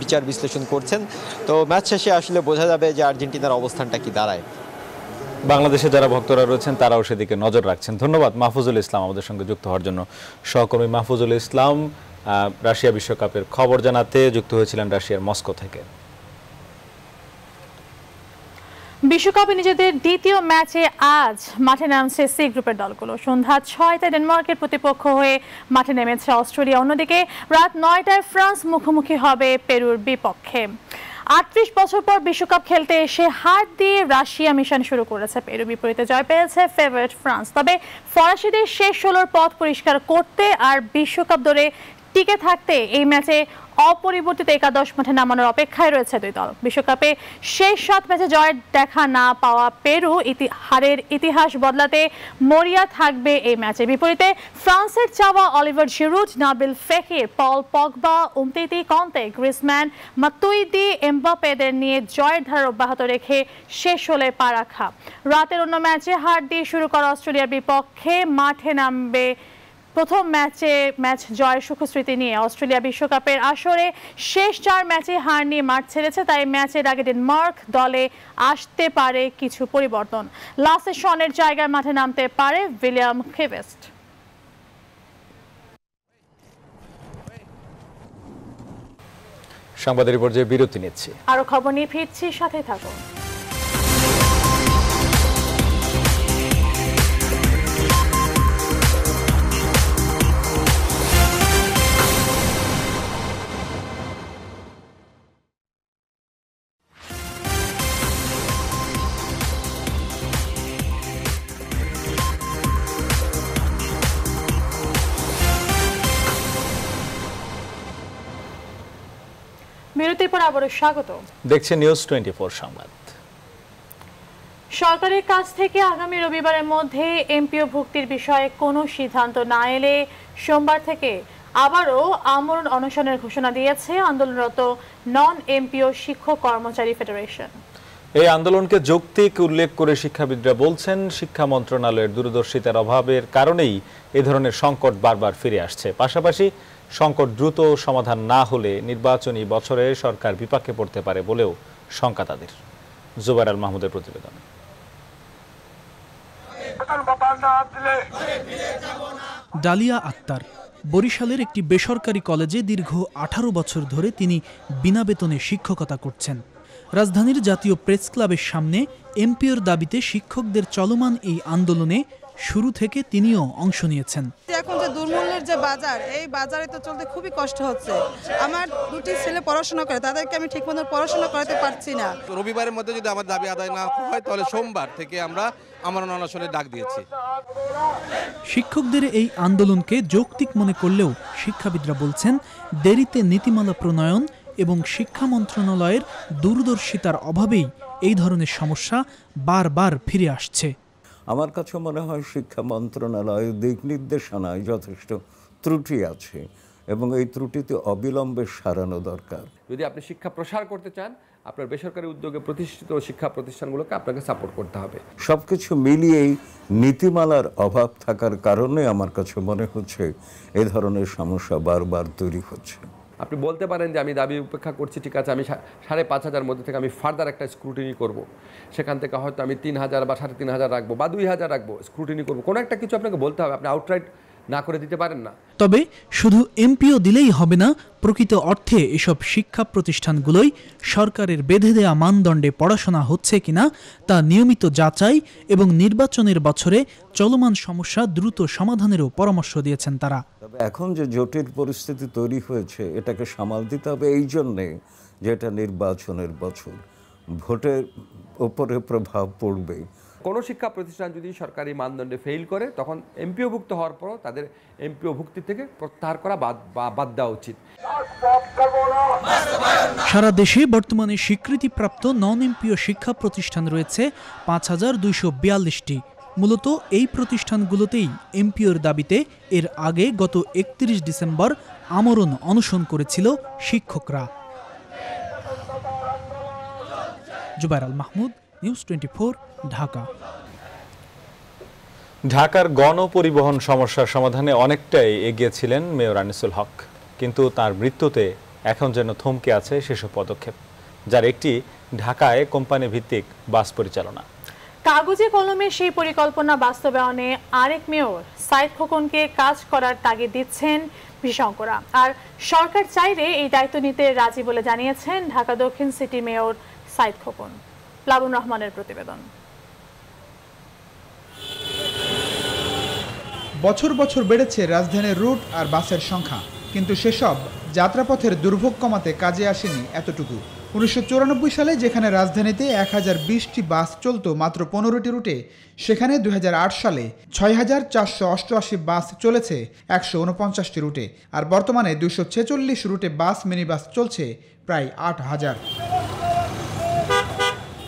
বিচার বিশ্লেষণ করছেন তো ম্যাচ শেষে আসলে বোঝা যাবে যে আর্জেন্টিনার অবস্থানটা কি দাঁড়ায় বাংলাদেশে যারা ভক্তরা রয়েছেন তারাও সেদিকে নজর রাখছেন ধন্যবাদ মাহফুজুল ইসলাম আমাদের সঙ্গে যুক্ত হওয়ার জন্য সহকর্মী মাহফুজুল ইসলাম রাশিয়া বিশ্বকাপের খবর জানাতে যুক্ত হয়েছিলেন রাশিয়ার মস্কো থেকে বিশ্বকাপে নিজেদের দ্বিতীয় ম্যাচে আজ মাঠে নামছে সি গ্রুপের দলগুলো সন্ধ্যা ছয়টায় ডেনমার্কের প্রতিপক্ষ হয়ে মাঠে নেমেছে অস্ট্রেলিয়া অন্যদিকে রাত নয়টায় ফ্রান্স মুখোমুখি হবে পেরুর বিপক্ষে আটত্রিশ বছর পর বিশ্বকাপ খেলতে এসে হাত দিয়ে রাশিয়া মিশন শুরু করেছে পেরু বিপরীতে জয় পেয়েছে ফেভারিট ফ্রান্স তবে ফরাসিদের শেষ ষোলোর পথ পরিষ্কার করতে আর বিশ্বকাপ দৌড়ে টিকে থাকতে এই ম্যাচে অপরিবর্তিত একাদশ মাঠে নামানোর অপেক্ষায় রয়েছে দুই দল বিশ্বকাপে শেষ সাত ম্যাচে জয়ের দেখা না পাওয়া পেরু হারের ইতিহাস বদলাতে মরিয়া থাকবে এই ম্যাচে বিপরীতে ফ্রান্সের চাওয়া Olivier Giroud Nabil Fekir Paul Pogba Umtiti Kante Griezmann Matuidi এমবাপেদের নিয়ে জয়ের ধারা অব্যাহত রেখে শেষ হলে পা রাখা রাতের অন্য ম্যাচে হার দিয়ে শুরু করা অস্ট্রেলিয়ার বিপক্ষে মাঠে নামবে প্রথম ম্যাচে ম্যাচ জয়ের সুখস্মৃতি নিয়ে অস্ট্রেলিয়া বিশ্বকাপের আসরে শেষ চার ম্যাচে হার নিয়ে মাঠ ছেড়েছে তাই ম্যাচের আগে ডেনমার্ক দলে আসতে পারে কিছু পরিবর্তন লাসে শনের জায়গায় মাঠে নামতে পারে উইলিয়াম খেভেস্ট সাংবাদিক পর্যায়ে বিরতি নিচ্ছে আরো খবর নিয়ে ফিরছি সাথে থাকুন খবরে স্বাগত দেখছে নিউজ টোয়েন্টি সংবাদ সরকারের কাছ থেকে আগামী রবিবারের মধ্যে এমপিও ভুক্তির বিষয়ে কোনো সিদ্ধান্ত না এলে সোমবার থেকে আবারও আমরণ অনশনের ঘোষণা দিয়েছে আন্দোলনরত নন এমপিও শিক্ষক কর্মচারী ফেডারেশন এই আন্দোলনকে যৌক্তিক উল্লেখ করে শিক্ষাবিদরা বলছেন শিক্ষা মন্ত্রণালয়ের দূরদর্শিতার অভাবের কারণেই এ ধরনের সংকট বারবার ফিরে আসছে পাশাপাশি সংকট দ্রুত সমাধান না হলে নির্বাচনী বছরে সরকার বিপাকে পড়তে পারে বলেও শঙ্কা তাদের জুবাইর আল মাহমুদের প্রতিবেদন ডালিয়া আক্তার বরিশালের একটি বেসরকারি কলেজে দীর্ঘ আঠারো বছর ধরে তিনি বিনা বেতনে শিক্ষকতা করছেন রাজধানীর জাতীয় প্রেস ক্লাবের সামনে এমপিওর দাবিতে শিক্ষকদের চলমান এই আন্দোলনে শুরু থেকে তিনিও অংশ নিয়েছেন এখন যে দুর্মূল্যের যে বাজার এই বাজারে তো চলতে খুবই কষ্ট হচ্ছে আমার দুটি ছেলে পড়াশোনা করে তাদেরকে আমি ঠিকমতো পড়াশোনা করাতে পারছি না রবিবারের মধ্যে যদি আমার দাবি আদায় না হয় তাহলে সোমবার থেকে আমরা আমার অনশনের ডাক দিয়েছি শিক্ষকদের এই আন্দোলনকে যৌক্তিক মনে করলেও শিক্ষাবিদরা বলছেন দেরিতে নীতিমালা প্রণয়ন এবং শিক্ষা মন্ত্রণালয়ের দূরদর্শিতার অভাবেই এই ধরনের সমস্যা বারবার ফিরে আসছে আমার কাছে মনে হয় শিক্ষা মন্ত্রণালয় দিক নির্দেশনায় যথেষ্ট ত্রুটি আছে এবং এই ত্রুটিতে অবিলম্বে সারানো দরকার যদি আপনি শিক্ষা প্রসার করতে চান আপনার বেসরকারি উদ্যোগে প্রতিষ্ঠিত শিক্ষা প্রতিষ্ঠানগুলোকে আপনাকে সাপোর্ট করতে হবে সব কিছু মিলিয়েই নীতিমালার অভাব থাকার কারণে আমার কাছে মনে হচ্ছে এ ধরনের সমস্যা বারবার তৈরি হচ্ছে আপনি বলতে পারেন যে আমি দাবি উপেক্ষা করছি ঠিক আছে আমি সাড়ে পাঁচ হাজার মধ্যে থেকে আমি ফার্দার একটা স্ক্রুটিনি করব। সেখান থেকে হয়তো আমি তিন হাজার বা সাড়ে তিন হাজার রাখবো বা দুই হাজার রাখবো স্ক্রুটিনি করবো কোনো একটা কিছু আপনাকে বলতে হবে আপনি আউটরাইট না করে দিতে পারেন না তবে শুধু এমপিও দিলেই হবে না প্রকৃত অর্থে এসব শিক্ষা প্রতিষ্ঠানগুলোই সরকারের বেঁধে দেয়া মানদণ্ডে পড়াশোনা হচ্ছে কিনা তা নিয়মিত যাচাই এবং নির্বাচনের বছরে চলমান সমস্যা দ্রুত সমাধানেরও পরামর্শ দিয়েছেন তারা তবে এখন যে জটিল পরিস্থিতি তৈরি হয়েছে এটাকে সামাল দিতে হবে এই জন্যে যে এটা নির্বাচনের বছর ভোটের ওপরে প্রভাব পড়বে কোনো শিক্ষা প্রতিষ্ঠান যদি সরকারি মানদণ্ডে ফেল করে তখন এমপিওভুক্ত হওয়ার পর তাদের এমপিওভুক্তি থেকে প্রত্যাহার করা বাদ বাদ দেওয়া উচিত সারা দেশে বর্তমানে স্বীকৃতিপ্রাপ্ত নন এমপিও শিক্ষা প্রতিষ্ঠান রয়েছে পাঁচ হাজার দুইশো বিয়াল্লিশটি মূলত এই প্রতিষ্ঠানগুলোতেই এমপিওর দাবিতে এর আগে গত একত্রিশ ডিসেম্বর আমরণ অনশন করেছিল শিক্ষকরা জুবাইর আল মাহমুদ নিউজ টোয়েন্টি ঢাকা ঢাকার গণপরিবহন সমস্যার সমাধানে অনেকটাই এগিয়েছিলেন মেয়র আনিসুল হক কিন্তু তার মৃত্যুতে এখন যেন থমকে আছে সেসব পদক্ষেপ যার একটি ঢাকায় কোম্পানি ভিত্তিক বাস পরিচালনা কাগজে কলমে সেই পরিকল্পনা বাস্তবায়নে আরেক মেয়র সাইদ খোকনকে কাজ করার তাগিদ দিচ্ছেন বিশঙ্করা আর সরকার চাইলে এই দায়িত্ব নিতে রাজি বলে জানিয়েছেন ঢাকা দক্ষিণ সিটি মেয়র সাইদ খোকন লাবুন রহমানের প্রতিবেদন বছর বছর বেড়েছে রাজধানীর রুট আর বাসের সংখ্যা কিন্তু সেসব যাত্রাপথের দুর্ভোগ কমাতে কাজে আসেনি এতটুকু উনিশশো সালে যেখানে রাজধানীতে এক হাজার বিশটি বাস চলত মাত্র পনেরোটি রুটে সেখানে দুই সালে ছয় হাজার চারশো অষ্টআশি বাস চলেছে একশো উনপঞ্চাশটি রুটে আর বর্তমানে দুশো ছেচল্লিশ রুটে বাস মিনি বাস চলছে প্রায় আট হাজার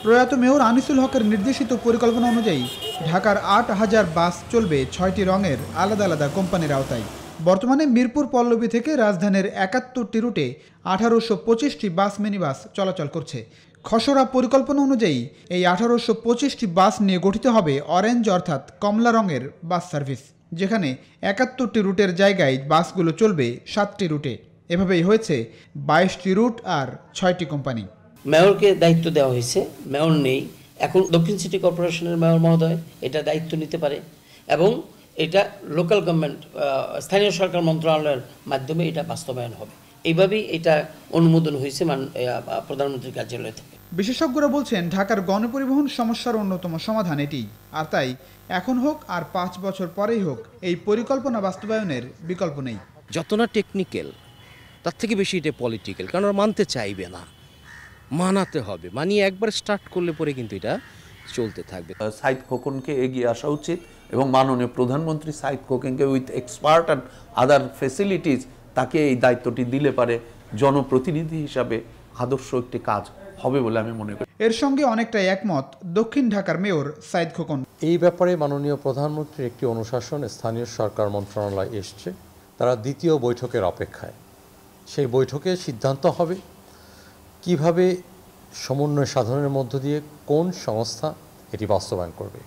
প্রয়াত মেয়র আনিসুল হকের নির্দেশিত পরিকল্পনা অনুযায়ী ঢাকার আট হাজার বাস চলবে ছয়টি রঙের আলাদা আলাদা কোম্পানির আওতায় বর্তমানে মিরপুর পল্লবী থেকে রাজধানীর একাত্তরটি রুটে আঠারোশো পঁচিশটি বাস মিনিবাস চলাচল করছে খসড়া পরিকল্পনা অনুযায়ী এই আঠারোশো পঁচিশটি বাস নিয়ে গঠিত হবে অরেঞ্জ অর্থাৎ কমলা রঙের বাস সার্ভিস যেখানে একাত্তরটি রুটের জায়গায় বাসগুলো চলবে সাতটি রুটে এভাবেই হয়েছে বাইশটি রুট আর ছয়টি কোম্পানি মেয়রকে দায়িত্ব দেওয়া হয়েছে মেয়র নেই এখন দক্ষিণ সিটি কর্পোরেশনের মেয়র মহোদয় এটা দায়িত্ব নিতে পারে এবং এটা লোকাল গভর্নমেন্ট স্থানীয় সরকার মন্ত্রণালয়ের মাধ্যমে এটা বাস্তবায়ন হবে এইভাবেই এটা অনুমোদন হয়েছে প্রধানমন্ত্রীর কার্যালয় থেকে বিশেষজ্ঞরা বলছেন ঢাকার গণপরিবহন সমস্যার অন্যতম সমাধান এটি আর তাই এখন হোক আর পাঁচ বছর পরেই হোক এই পরিকল্পনা বাস্তবায়নের বিকল্প নেই যত না টেকনিক্যাল তার থেকে বেশি এটা পলিটিক্যাল কারণ মানতে চাইবে না মানাতে হবে মানিয়ে একবার স্টার্ট করলে পরে কিন্তু এটা চলতে থাকবে সাইদ খোকনকে এগিয়ে আসা উচিত এবং মাননীয় প্রধানমন্ত্রী সাইদ খোকনকে with expert and other facilities তাকে এই দায়িত্বটি দিলে পারে জনপ্রতিনিধি হিসাবে আদর্শ একটি কাজ হবে বলে আমি মনে করি এর সঙ্গে অনেকটাই একমত দক্ষিণ ঢাকার মেয়র সাইদ খোকন এই ব্যাপারে মাননীয় প্রধানমন্ত্রীর একটি অনুশাসন স্থানীয় সরকার মন্ত্রণালয় এসছে তারা দ্বিতীয় বৈঠকের অপেক্ষায় সেই বৈঠকে সিদ্ধান্ত হবে কিভাবে সমন্বয় সাধনের মধ্য দিয়ে কোন সংস্থা এটি বাস্তবায়ন করবে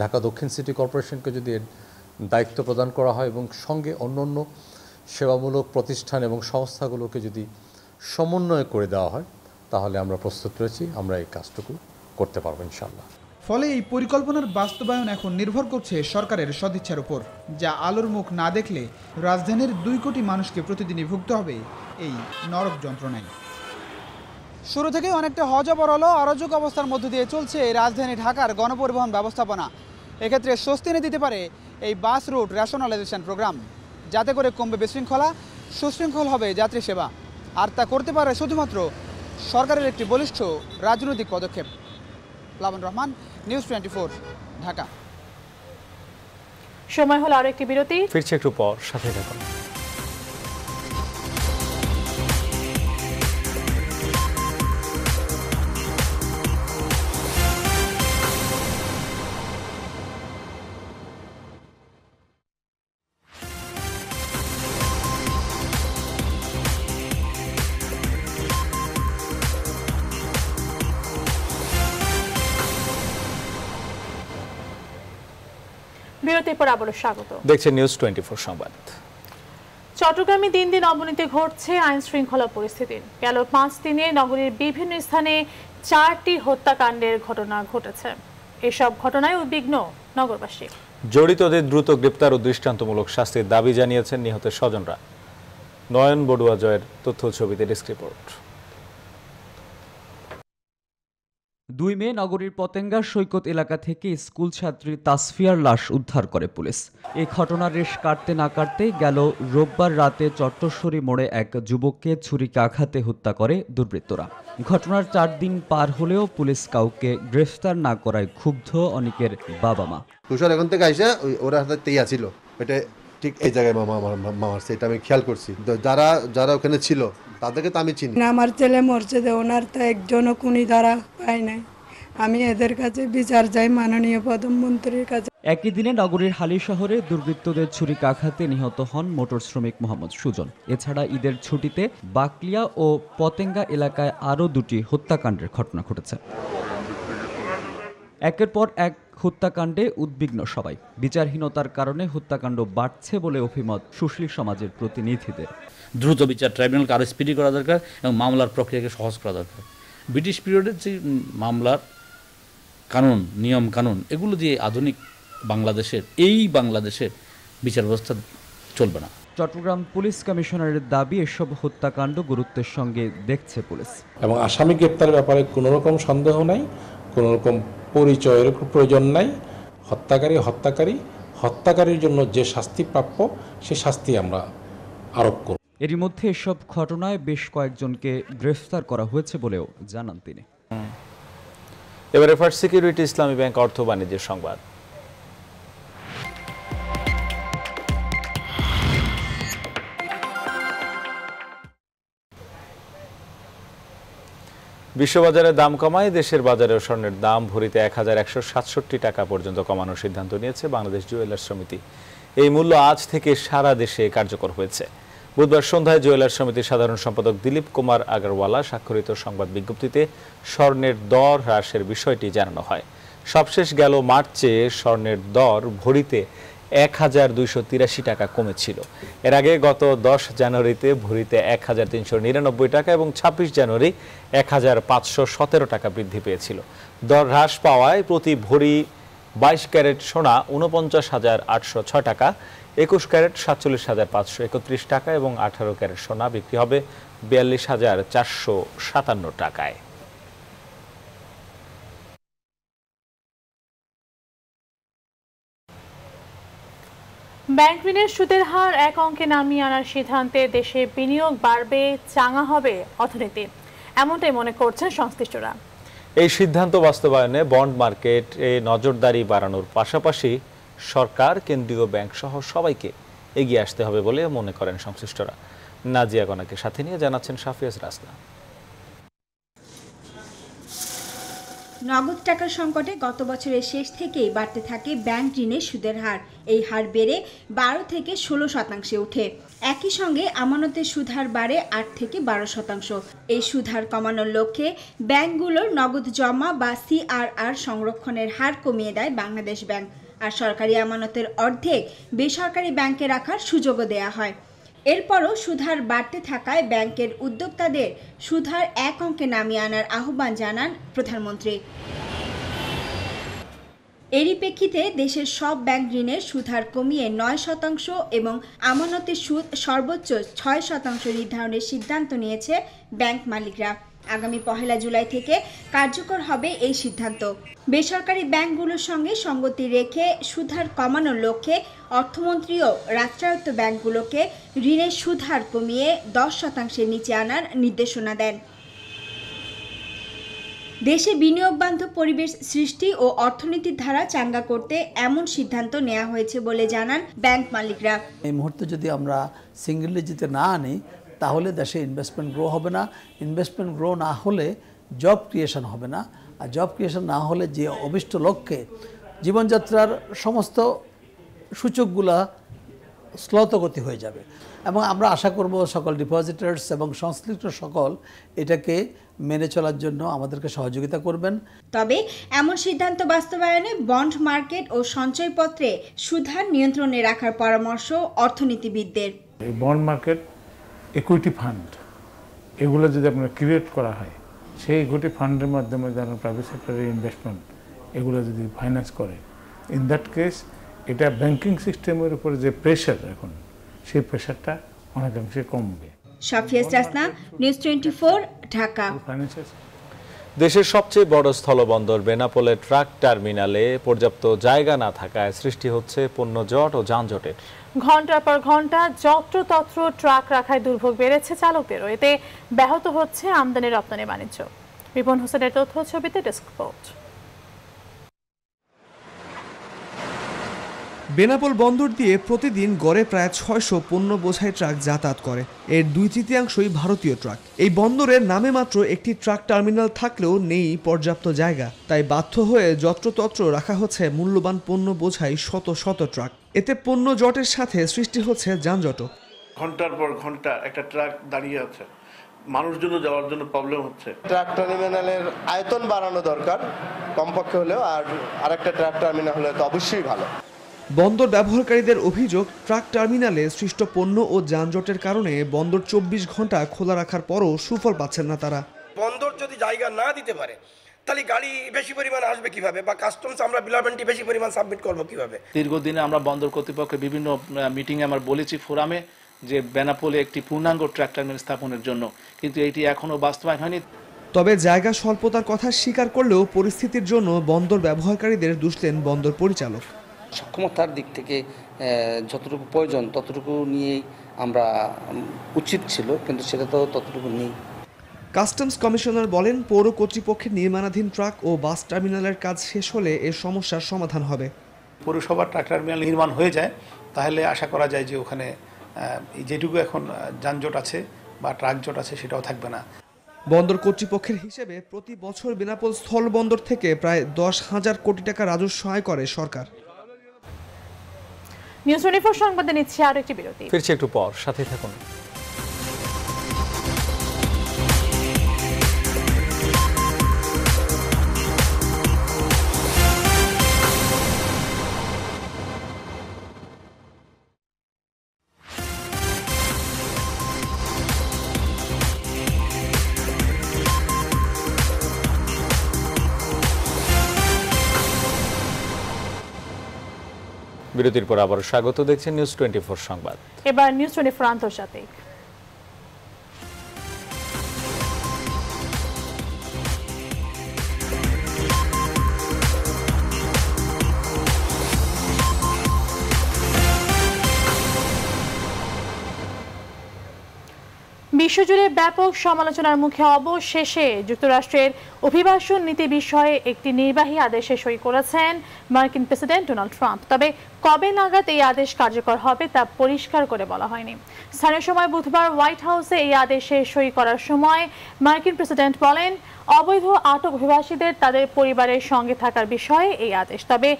ঢাকা দক্ষিণ সিটি কর্পোরেশনকে যদি এর দায়িত্ব প্রদান করা হয় এবং সঙ্গে অন্য অন্য সেবামূলক প্রতিষ্ঠান এবং সংস্থাগুলোকে যদি সমন্বয় করে দেওয়া হয় তাহলে আমরা প্রস্তুত রয়েছি আমরা এই কাজটুকু করতে পারবো ইনশাল্লাহ ফলে এই পরিকল্পনার বাস্তবায়ন এখন নির্ভর করছে সরকারের সদিচ্ছার উপর যা আলোর মুখ না দেখলে রাজধানীর দুই কোটি মানুষকে প্রতিদিনই ভুগতে হবে এই নরক যন্ত্রণায় শুরু থেকেই অনেকটা হজবরল অরাজক অবস্থার মধ্য দিয়ে চলছে এই রাজধানী ঢাকার গণপরিবহন ব্যবস্থাপনা এক্ষেত্রে স্বস্তি এনে দিতে পারে এই বাস রুট রেশনালাইজেশন প্রোগ্রাম যাতে করে কমবে বিশৃঙ্খলা সুশৃঙ্খল হবে যাত্রী সেবা আর তা করতে পারে শুধুমাত্র সরকারের একটি বলিষ্ঠ রাজনৈতিক পদক্ষেপ লাবন রহমান নিউজ টোয়েন্টি ঢাকা সময় হলো আরো একটি বিরতি ফিরছে একটু পর সাথে থাকুন আবারও স্বাগত নিউজ টোয়েন্টি সংবাদ চট্টগ্রামে দিন দিন অবনতি ঘটছে আইন শৃঙ্খলা পরিস্থিতি গেল পাঁচ দিনে নগরীর বিভিন্ন স্থানে চারটি হত্যাকাণ্ডের ঘটনা ঘটেছে এসব ঘটনায় উদ্বিগ্ন নগরবাসী জড়িতদের দ্রুত গ্রেপ্তার ও দৃষ্টান্তমূলক শাস্তির দাবি জানিয়েছেন নিহতের স্বজনরা নয়ন বড়ুয়া জয়ের তথ্য ছবিতে ডেস্ক রিপোর্ট দুই মে নগরীর পতেঙ্গার সৈকত এলাকা থেকে স্কুল ছাত্রী তাসফিয়ার লাশ উদ্ধার করে পুলিশ এ ঘটনার রেশ কাটতে না কাটতেই গেল রোববার রাতে চট্টশ্বরী মোড়ে এক যুবককে ছুরিকে আঘাতে হত্যা করে দুর্বৃত্তরা ঘটনার চার দিন পার হলেও পুলিশ কাউকে গ্রেফতার না করায় ক্ষুব্ধ অনেকের বাবা মা তুষার এখন থেকে আইসা ওরা হাতে এটা ঠিক এই জায়গায় মামা আমার মারছে এটা আমি খেয়াল করছি যারা যারা ওখানে ছিল তাদেরকে তো আমি চিনি আমার ছেলে মরছে যে ওনার তো একজনও কোনি দ্বারা পায় নাই আমি এদের কাছে বিচার যাই মাননীয় প্রধানমন্ত্রীর কাছে একই দিনে নগরীর হালি শহরে দুর্বৃত্তদের ছুরিকাঘাতে নিহত হন মোটর শ্রমিক মোহাম্মদ সুজন এছাড়া ঈদের ছুটিতে বাকলিয়া ও পতেঙ্গা এলাকায় আরও দুটি হত্যাকাণ্ডের ঘটনা ঘটেছে একের পর এক হত্যাকাণ্ডে উদ্বিগ্ন সবাই বিচারহীনতার কারণে হত্যাকাণ্ড বাড়ছে বলে অভিমত সুশীল সমাজের প্রতিনিধিদের দ্রুত বিচার ট্রাইব্যুনালকে আরও স্পিডি করা দরকার এবং মামলার প্রক্রিয়াকে সহজ করা দরকার ব্রিটিশ পিরিয়ডের যে মামলার কানুন নিয়ম কানুন এগুলো দিয়ে আধুনিক বাংলাদেশের এই বাংলাদেশের বিচার ব্যবস্থা চলবে না চট্টগ্রাম পুলিশ কমিশনারের দাবি এসব হত্যাকাণ্ড গুরুত্বের সঙ্গে দেখছে পুলিশ এবং আসামি গ্রেপ্তার ব্যাপারে কোনো রকম সন্দেহ নাই কোনো রকম পরিচয়ের প্রয়োজন নাই হত্যাকারী হত্যাকারী হত্যাকারীর জন্য যে শাস্তি প্রাপ্য সে শাস্তি আমরা আরোপ করব এরই মধ্যে এসব ঘটনায় বেশ কয়েকজনকে গ্রেফতার করা হয়েছে বলেও জানান তিনি এবারে ফার্স্ট সিকিউরিটি ইসলামী ব্যাংক অর্থ বাণিজ্যের সংবাদ বিশ্ববাজারে দাম কমায় দেশের বাজারেও স্বর্ণের দাম ভরিতে এক হাজার একশো সাতষট্টি টাকা পর্যন্ত কমানোর সিদ্ধান্ত নিয়েছে বাংলাদেশ জুয়েলার্স সমিতি এই মূল্য আজ থেকে সারা দেশে কার্যকর হয়েছে বুধবার সন্ধ্যায় জুয়েলার্স সমিতির সাধারণ সম্পাদক দিলীপ কুমার আগরওয়ালা স্বাক্ষরিত সংবাদ বিজ্ঞপ্তিতে স্বর্ণের দর হ্রাসের বিষয়টি জানানো হয় সবশেষ গেল মার্চে স্বর্ণের দর ভরিতে এক হাজার দুইশো তিরাশি টাকা কমেছিল এর আগে গত দশ জানুয়ারিতে ভরিতে এক হাজার তিনশো নিরানব্বই টাকা এবং ছাব্বিশ জানুয়ারি এক হাজার পাঁচশো সতেরো টাকা বৃদ্ধি পেয়েছিল দর হ্রাস পাওয়ায় প্রতি ভরি বাইশ ক্যারেট সোনা উনপঞ্চাশ হাজার আটশো ছয় টাকা একুশ ক্যারেট সাতচল্লিশ হাজার পাঁচশো একত্রিশ টাকা এবং আঠারো ক্যারেট সোনা বিক্রি হবে বিয়াল্লিশ হাজার চারশো সাতান্ন টাকায় ব্যাংক ঋণের সুদের হার এক অঙ্কে নামিয়ে আনার সিদ্ধান্তে দেশে বিনিয়োগ বাড়বে চাঙা হবে অর্থনীতি এমনটাই মনে করছেন সংশ্লিষ্টরা এই সিদ্ধান্ত বাস্তবায়নে বন্ড মার্কেট এ নজরদারি বাড়ানোর পাশাপাশি সরকার কেন্দ্রীয় ব্যাংক সহ সবাইকে এগিয়ে আসতে হবে বলে মনে করেন সংশ্লিষ্টরা নাজিয়া গনাকে সাথে নিয়ে জানাচ্ছেন সাফিয়াজ রাস্তা নগদ টাকার সংকটে গত বছরের শেষ থেকেই বাড়তে থাকে ব্যাংক ঋণের সুদের হার এই হার বেড়ে বারো থেকে ষোলো শতাংশে ওঠে একই সঙ্গে আমানতের সুধার বাড়ে আট থেকে বারো শতাংশ এই সুধার কমানোর লক্ষ্যে ব্যাংকগুলোর নগদ জমা বা সিআরআর সংরক্ষণের হার কমিয়ে দেয় বাংলাদেশ ব্যাংক আর সরকারি আমানতের অর্ধেক বেসরকারি ব্যাংকে রাখার সুযোগও দেয়া হয় এরপরও সুধার বাড়তে থাকায় ব্যাংকের উদ্যোক্তাদের সুধার এক অঙ্কে নামিয়ে আনার আহ্বান জানান প্রধানমন্ত্রী এরই প্রেক্ষিতে দেশের সব ব্যাংক ঋণের সুধার কমিয়ে নয় শতাংশ এবং আমানতের সুদ সর্বোচ্চ ছয় শতাংশ নির্ধারণের সিদ্ধান্ত নিয়েছে ব্যাংক মালিকরা আগামী পহেলা জুলাই থেকে কার্যকর হবে এই সিদ্ধান্ত বেসরকারি ব্যাংকগুলোর সঙ্গে সঙ্গতি রেখে সুধার কমানোর লক্ষ্যে অর্থমন্ত্রীও রাষ্ট্রায়ত্ত ব্যাংকগুলোকে ঋণের সুদহার কমিয়ে দশ শতাংশের নিচে আনার নির্দেশনা দেন দেশে বিনিয়োগ বান্ধব পরিবেশ সৃষ্টি ও অর্থনীতির ধারা চাঙ্গা করতে এমন সিদ্ধান্ত নেওয়া হয়েছে বলে জানান ব্যাংক মালিকরা এই মুহূর্তে যদি আমরা সিঙ্গেল যেতে না আনি তাহলে দেশে ইনভেস্টমেন্ট গ্রো হবে না ইনভেস্টমেন্ট গ্রো না হলে জব ক্রিয়েশন হবে না আর জব ক্রিয়েশন না হলে যে অভিষ্ট লক্ষ্যে জীবনযাত্রার সমস্ত সূচকগুলা স্লতগতি হয়ে যাবে এবং আমরা আশা করব সকল ডিপোজিটার্স এবং সংশ্লিষ্ট সকল এটাকে মেনে চলার জন্য আমাদেরকে সহযোগিতা করবেন তবে এমন সিদ্ধান্ত বাস্তবায়নে বন্ড মার্কেট ও সঞ্চয়পত্রে সুধার নিয়ন্ত্রণে রাখার পরামর্শ অর্থনীতিবিদদের বন্ড মার্কেট ইকুইটি ফান্ড এগুলো যদি আপনার ক্রিয়েট করা হয় সেই ইকুইটি ফান্ডের মাধ্যমে যারা প্রাইভেট সেক্টরের ইনভেস্টমেন্ট এগুলো যদি ফাইন্যান্স করে ইন দ্যাট কেস এটা ব্যাংকিং সিস্টেমের উপরে যে প্রেশার এখন সেই প্রেশারটা অনেকাংশে কমবে নিউজ টোয়েন্টি ঢাকা দেশের সবচেয়ে বড় স্থলবন্দর বেনাপোলে ট্রাক টার্মিনালে পর্যাপ্ত জায়গা না থাকায় সৃষ্টি হচ্ছে পণ্য জট ও যানজটের ঘন্টার পর ঘন্টা যত্রতত্র ট্রাক রাখায় দুর্ভোগ বেড়েছে চালকদেরও এতে ব্যাহত হচ্ছে আমদানি রপ্তানি বাণিজ্য বিপন হোসেনের তথ্য ছবিতে ডেস্ক রিপোর্ট বেনাপোল বন্দর দিয়ে প্রতিদিন গড়ে প্রায় ছয়শো পণ্য বোঝাই ট্রাক যাতায়াত করে এর দুই তৃতীয়াংশই ভারতীয় ট্রাক এই বন্দরের নামে মাত্র একটি ট্রাক টার্মিনাল থাকলেও নেই পর্যাপ্ত জায়গা তাই বাধ্য হয়ে যত্রতত্র রাখা হচ্ছে মূল্যবান পণ্য বোঝাই শত শত ট্রাক এতে পণ্য জটের সাথে সৃষ্টি হচ্ছে যানজটও ঘন্টার পর ঘন্টা একটা ট্রাক দাঁড়িয়ে আছে মানুষজন যাওয়ার জন্য প্রবলেম হচ্ছে ট্রাক টার্মিনালের আয়তন বাড়ানো দরকার কমপক্ষে হলেও আর আরেকটা ট্রাক টার্মিনাল হলে তো অবশ্যই ভালো বন্দর ব্যবহারকারীদের অভিযোগ ট্রাক টার্মিনালে সৃষ্ট পণ্য ও যানজটের কারণে বন্দর চব্বিশ ঘন্টা খোলা রাখার পরও সুফল পাচ্ছেন না তারা বন্দর যদি জায়গা না দিতে পারে তাহলে গাড়ি বেশি পরিমাণ আসবে কিভাবে বা কাস্টমস আমরা বিলমেন্টটি বেশি পরিমাণ সাবমিট করব কিভাবে দীর্ঘদিনে আমরা বন্দর কর্তৃপক্ষের বিভিন্ন মিটিংয়ে আমরা বলেছি ফোরামে যে বেনাপোলে একটি পূর্ণাঙ্গ ট্রাক টার্মিনাল স্থাপনের জন্য কিন্তু এটি এখনও বাস্তবায়ন হয়নি তবে জায়গা স্বল্পতার কথা স্বীকার করলেও পরিস্থিতির জন্য বন্দর ব্যবহারকারীদের দুষলেন বন্দর পরিচালক সক্ষমতার দিক থেকে যতটুকু প্রয়োজন ততটুকু নিয়েই আমরা উচিত ছিল কিন্তু সেটা তো ততটুকু নেই কাস্টমস কমিশনার বলেন পৌর কর্তৃপক্ষের নির্মাণাধীন ট্রাক ও বাস টার্মিনালের কাজ শেষ হলে এ সমস্যার সমাধান হবে পৌরসভার ট্রাক টার্মিনাল নির্মাণ হয়ে যায় তাহলে আশা করা যায় যে ওখানে যেটুকু এখন যানজট আছে বা ট্রাক জট আছে সেটাও থাকবে না বন্দর কর্তৃপক্ষের হিসেবে প্রতি বছর বেনাপোল স্থল বন্দর থেকে প্রায় দশ হাজার কোটি টাকা রাজস্ব আয় করে সরকার নিউজ টোয়েন্টি ফোর সংবাদে নিচ্ছে আরো একটি বিরতি ফিরছি একটু পর সাথে থাকুন বিরতির পর আবার স্বাগত দেখছেন নিউজ টোয়েন্টি ফোর সংবাদ এবার নিউজ টোয়েন্টি ফোর আন্তর্জাতিক বিশ্বজুড়ে ব্যাপক সমালোচনার মুখে অবশেষে যুক্তরাষ্ট্রের অভিবাসন নীতি বিষয়ে একটি নির্বাহী আদেশে সই করেছেন মার্কিন প্রেসিডেন্ট ডোনাল্ড ট্রাম্প তবে কবে নাগাদ এই আদেশ কার্যকর হবে তা পরিষ্কার করে বলা হয়নি স্থানীয় সময় বুধবার হোয়াইট হাউসে এই আদেশে সই করার সময় মার্কিন প্রেসিডেন্ট বলেন অবৈধ আটক অভিবাসীদের তাদের পরিবারের সঙ্গে থাকার বিষয়ে এই আদেশ তবে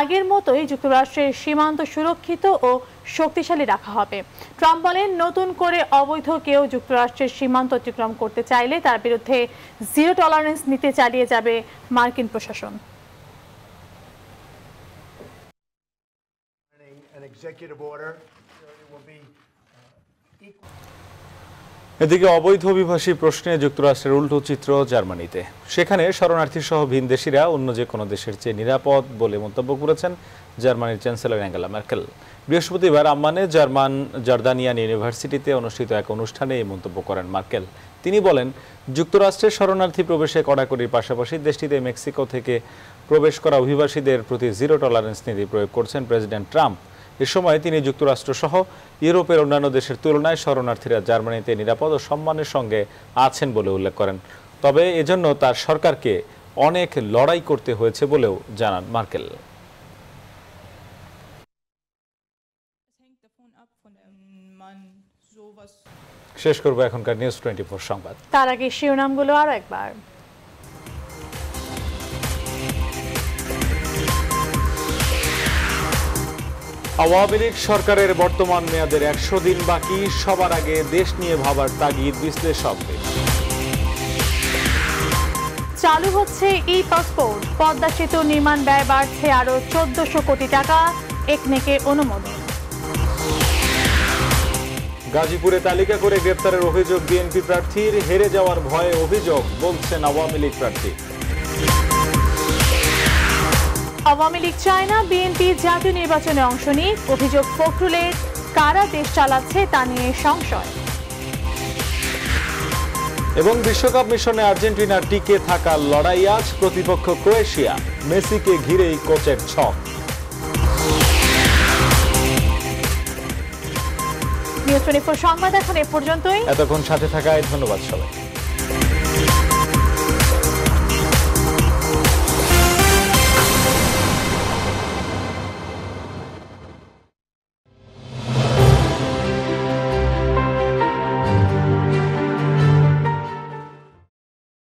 আগের মতোই যুক্তরাষ্ট্রের সীমান্ত সুরক্ষিত ও শক্তিশালী রাখা হবে ট্রাম্প বলেন নতুন করে অবৈধ কেউ যুক্তরাষ্ট্রের সীমান্ত অতিক্রম করতে চাইলে তার বিরুদ্ধে জিরো টলারেন্স নিতে চালিয়ে যাবে মার্কিন প্রশাসন uh, এদিকে অবৈধ অভিবাসী প্রশ্নে যুক্তরাষ্ট্রের উল্টো চিত্র জার্মানিতে সেখানে শরণার্থী সহ ভিনদেশীরা অন্য যে কোনো দেশের চেয়ে নিরাপদ বলে মন্তব্য করেছেন জার্মানির চ্যান্সেলর অ্যাঙ্গেলা মার্কেল বৃহস্পতিবার আম্মানে জার্মান জার্দানিয়ান ইউনিভার্সিটিতে অনুষ্ঠিত এক অনুষ্ঠানে এই মন্তব্য করেন মার্কেল তিনি বলেন যুক্তরাষ্ট্রের শরণার্থী প্রবেশে কড়াকড়ির পাশাপাশি দেশটিতে মেক্সিকো থেকে প্রবেশ করা অভিবাসীদের প্রতি জিরো টলারেন্স নীতি প্রয়োগ করছেন প্রেসিডেন্ট ট্রাম্প এ সময় তিনি যুক্তরাষ্ট্রসহ ইউরোপের অন্যান্য দেশের তুলনায় শরণার্থীরা জার্মানিতে নিরাপদ ও সম্মানের সঙ্গে আছেন বলে উল্লেখ করেন তবে এজন্য তার সরকারকে অনেক লড়াই করতে হয়েছে বলেও জানান মার্কেল শেষ করব এখনকার নিউজ টোয়েন্টি ফোর সংবাদ তার আগে শিরোনামগুলো আরো একবার আওয়ামী লীগ সরকারের বর্তমান মেয়াদের একশো দিন বাকি সবার আগে দেশ নিয়ে ভাবার তাগিদ বিশ্লেষকদের চালু হচ্ছে ই পাসপোর্ট পদ্মা সেতু নির্মাণ ব্যয় বাড়ছে আরও চোদ্দশো কোটি টাকা একনেকে অনুমোদন গাজীপুরে তালিকা করে গ্রেপ্তারের অভিযোগ বিএনপি প্রার্থীর হেরে যাওয়ার ভয়ে অভিযোগ বলছেন আওয়ামী লীগ প্রার্থী আওয়ামী লীগ চায় না বিএনপি জাতীয় নির্বাচনে অংশ নিয়ে অভিযোগ ফখরুলের কারা দেশ চালাচ্ছে তা নিয়ে সংশয় এবং বিশ্বকাপ মিশনে আর্জেন্টিনার টিকে থাকা লড়াই আজ প্রতিপক্ষ ক্রোয়েশিয়া মেসিকে ঘিরেই কোচের ছক নিউজ টোয়েন্টি সংবাদ এখন এ পর্যন্তই এতক্ষণ সাথে থাকায় ধন্যবাদ সবাই